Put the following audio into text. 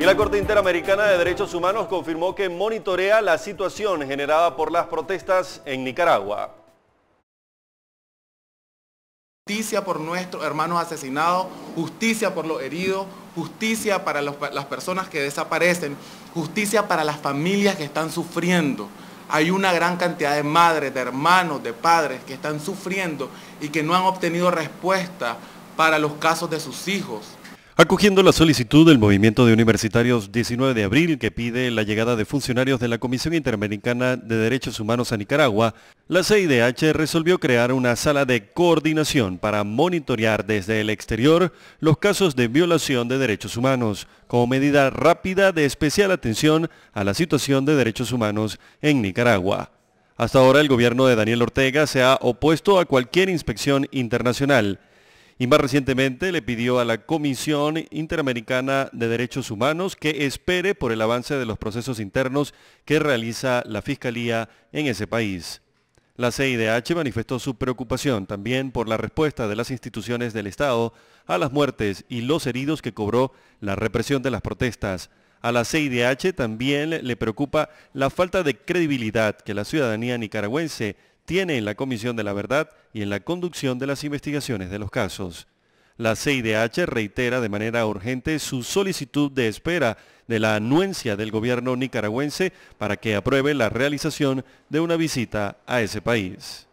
Y la Corte Interamericana de Derechos Humanos confirmó que monitorea la situación generada por las protestas en Nicaragua. Justicia por nuestros hermanos asesinados, justicia por los heridos, justicia para las personas que desaparecen, justicia para las familias que están sufriendo. Hay una gran cantidad de madres, de hermanos, de padres que están sufriendo y que no han obtenido respuesta para los casos de sus hijos. Acogiendo la solicitud del movimiento de universitarios 19 de abril que pide la llegada de funcionarios de la Comisión Interamericana de Derechos Humanos a Nicaragua, la CIDH resolvió crear una sala de coordinación para monitorear desde el exterior los casos de violación de derechos humanos, como medida rápida de especial atención a la situación de derechos humanos en Nicaragua. Hasta ahora el gobierno de Daniel Ortega se ha opuesto a cualquier inspección internacional y más recientemente le pidió a la Comisión Interamericana de Derechos Humanos que espere por el avance de los procesos internos que realiza la Fiscalía en ese país. La CIDH manifestó su preocupación también por la respuesta de las instituciones del Estado a las muertes y los heridos que cobró la represión de las protestas. A la CIDH también le preocupa la falta de credibilidad que la ciudadanía nicaragüense tiene en la Comisión de la Verdad y en la conducción de las investigaciones de los casos. La CIDH reitera de manera urgente su solicitud de espera de la anuencia del gobierno nicaragüense para que apruebe la realización de una visita a ese país.